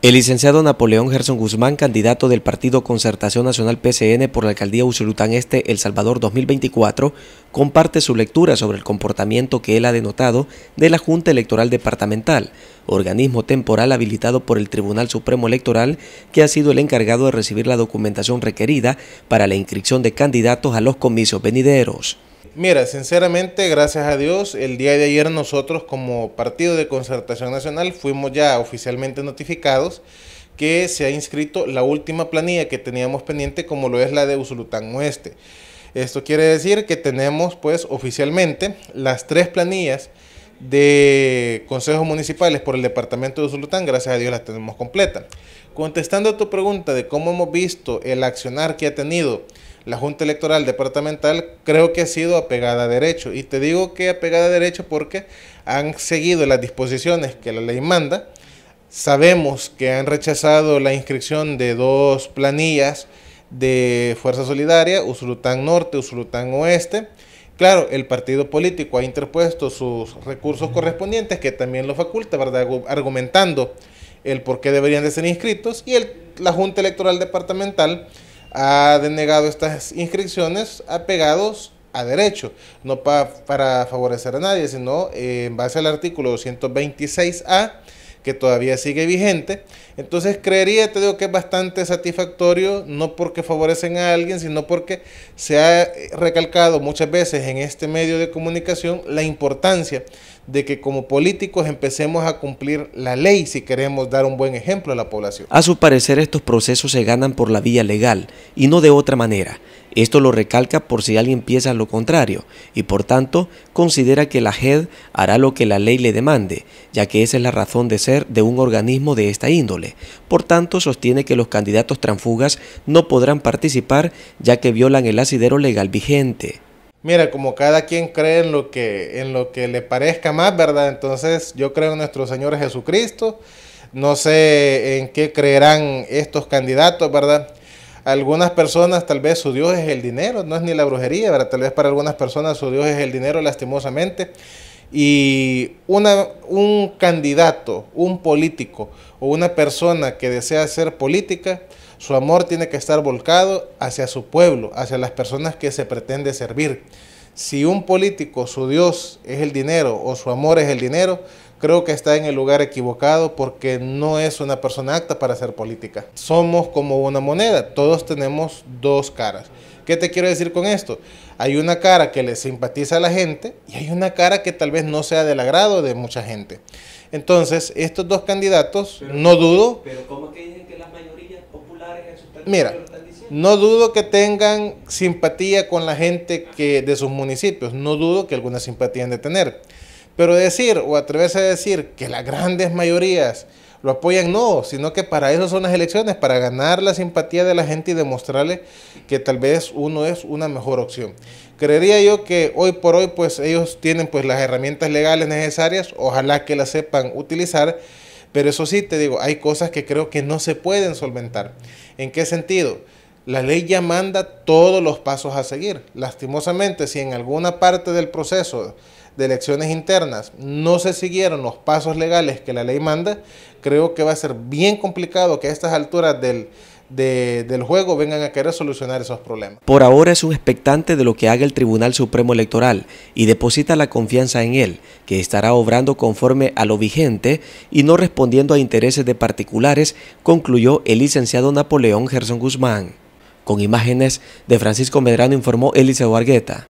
El licenciado Napoleón Gerson Guzmán, candidato del Partido Concertación Nacional PCN por la Alcaldía Usulután Este, El Salvador 2024, comparte su lectura sobre el comportamiento que él ha denotado de la Junta Electoral Departamental, organismo temporal habilitado por el Tribunal Supremo Electoral que ha sido el encargado de recibir la documentación requerida para la inscripción de candidatos a los comicios venideros. Mira, sinceramente, gracias a Dios, el día de ayer nosotros como Partido de Concertación Nacional fuimos ya oficialmente notificados que se ha inscrito la última planilla que teníamos pendiente como lo es la de Usulután Oeste. Esto quiere decir que tenemos pues oficialmente las tres planillas de consejos municipales por el departamento de Usulután, gracias a Dios las tenemos completas. Contestando a tu pregunta de cómo hemos visto el accionar que ha tenido la Junta Electoral Departamental, creo que ha sido apegada a derecho. Y te digo que apegada a derecho porque han seguido las disposiciones que la ley manda. Sabemos que han rechazado la inscripción de dos planillas de Fuerza Solidaria, Usulután Norte, Usulután Oeste. Claro, el partido político ha interpuesto sus recursos correspondientes, que también lo faculta, ¿verdad? Argumentando el por qué deberían de ser inscritos y la Junta Electoral Departamental ha denegado estas inscripciones apegados a derecho, no pa, para favorecer a nadie, sino eh, en base al artículo 226A, que todavía sigue vigente, entonces creería, te digo que es bastante satisfactorio, no porque favorecen a alguien, sino porque se ha eh, recalcado muchas veces en este medio de comunicación la importancia de que como políticos empecemos a cumplir la ley si queremos dar un buen ejemplo a la población. A su parecer estos procesos se ganan por la vía legal y no de otra manera. Esto lo recalca por si alguien piensa lo contrario y por tanto considera que la JED hará lo que la ley le demande, ya que esa es la razón de ser de un organismo de esta índole. Por tanto, sostiene que los candidatos transfugas no podrán participar ya que violan el asidero legal vigente. Mira, como cada quien cree en lo que, en lo que le parezca más, ¿verdad? Entonces yo creo en nuestro Señor Jesucristo. No sé en qué creerán estos candidatos, ¿verdad? Algunas personas tal vez su Dios es el dinero, no es ni la brujería, ¿verdad? Tal vez para algunas personas su Dios es el dinero, lastimosamente y un candidato, un político o una persona que desea ser política, su amor tiene que estar volcado hacia su pueblo, hacia las personas que se pretende servir. Si un político, su Dios es el dinero o su amor es el dinero, creo que está en el lugar equivocado porque no es una persona apta para ser política. Somos como una moneda, todos tenemos dos caras. ¿Qué te quiero decir con esto? Hay una cara que le simpatiza a la gente y hay una cara que tal vez no sea del agrado de mucha gente. Entonces, estos dos candidatos, no dudo... Pero ¿cómo que dicen que las mayorías populares en sus Mira, no dudo que tengan simpatía con la gente que de sus municipios, no dudo que alguna simpatía han de tener. Pero decir o atreverse a decir que las grandes mayorías lo apoyan, no, sino que para eso son las elecciones, para ganar la simpatía de la gente y demostrarle que tal vez uno es una mejor opción. Creería yo que hoy por hoy pues ellos tienen pues las herramientas legales necesarias, ojalá que las sepan utilizar, pero eso sí te digo, hay cosas que creo que no se pueden solventar. ¿En qué sentido? La ley ya manda todos los pasos a seguir. Lastimosamente, si en alguna parte del proceso de elecciones internas no se siguieron los pasos legales que la ley manda, creo que va a ser bien complicado que a estas alturas del, juego vengan a querer solucionar esos problemas. Por ahora es un expectante de lo que haga el Tribunal Supremo Electoral y deposita la confianza en él, que estará obrando conforme a lo vigente y no respondiendo a intereses de particulares, concluyó el licenciado Napoleón Gerson Guzmán. Con imágenes de Francisco Medrano informó Eliseo Argueta.